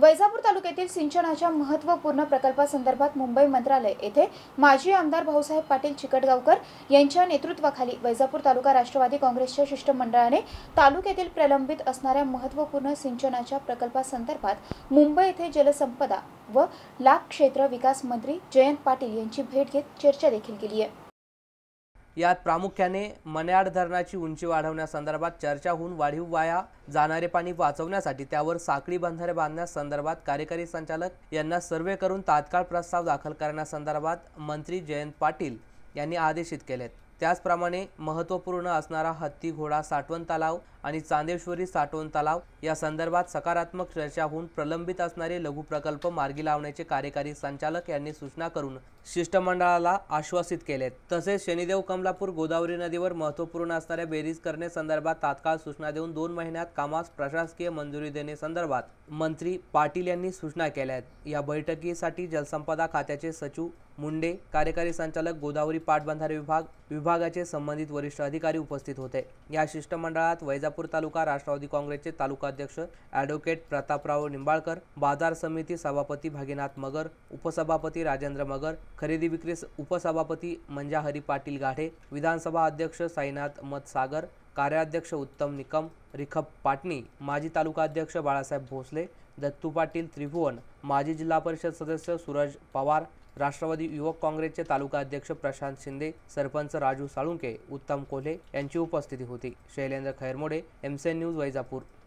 वैजापूर तालुक्यातील सिंचनाच्या महत्त्वपूर्ण प्रकल्पासंदर्भात मुंबई मंत्रालय येथे माजी आमदार भाऊसाहेब पाटील चिकटगावकर यांच्या नेतृत्वाखाली वैजापूर तालुका राष्ट्रवादी काँग्रेसच्या शिष्टमंडळाने तालुक्यातील प्रलंबित असणाऱ्या महत्त्वपूर्ण सिंचनाच्या प्रकल्पासंदर्भात मुंबई येथे जलसंपदा व लाख क्षेत्र विकास मंत्री जयंत पाटील यांची भेट घेत चर्चा देखील केली आहे यात प्रामुख्याने मन्याड धरणाची उंची वाढवण्यासंदर्भात चर्चा होऊन वाढीव वाया जाणारे पाणी वाचवण्यासाठी त्यावर साखळी बंधारे बांधण्यास संदर्भात कार्यकारी संचालक यांना सर्वे करून तात्काळ प्रस्ताव दाखल करण्यासंदर्भात मंत्री जयंत पाटील यांनी आदेशित केलेत त्याचप्रमाणे महत्त्वपूर्ण असणारा हत्ती घोडा साठवण तलाव आणि चांदेश्वरी साठवण तलाव या संदर्भात सकारात्मक चर्चा होऊन प्रलंबित असणारे लघु प्रकल्प मार्गी लावण्याचे कार्यकारी संचालक यांनी सूचना करून शिष्टमंडळाला आश्वासित केले तसेच शनिदेव कमलापूर गोदावरी नदीवर महत्त्वपूर्ण असणाऱ्या बेरीज संदर्भात तात्काळ सूचना देऊन दोन महिन्यात कामास प्रशासकीय मंजुरी देणे संदर्भात मंत्री पाटील यांनी सूचना केल्या आहेत या बैठकीसाठी जलसंपदा खात्याचे सचिव मुंडे कार्यकारी संचालक गोदावरी पाटबंधारे विभाग विभागाचे संबंधित वरिष्ठ अधिकारी उपस्थित होते या शिष्टमंडळात वैजापूर तालुका राष्ट्रवादी काँग्रेसचे तालुकाध्यक्ष ॲडव्होकेट प्रतापराव निंबाळकर बाजार समिती सभापती भागीनाथ मगर उपसभापती राजेंद्र मगर खरेदी विक्री उपसभापती मंजाहरी पाटील गाढे विधानसभा अध्यक्ष साईनाथ मतसागर कार्याध्यक्ष उत्तम निकम रिखब पाटणी माजी तालुका अध्यक्ष बाळासाहेब भोसले दत्तू पाटील त्रिभुवन माजी जिल्हा परिषद सदस्य सूरज पवार राष्ट्रवादी युवक काँग्रेसचे तालुका अध्यक्ष प्रशांत शिंदे सरपंच राजू साळुंके उत्तम कोल्हे यांची उपस्थिती होती शैलेंद्र खैरमोडे एमसीएन न्यूज वैजापूर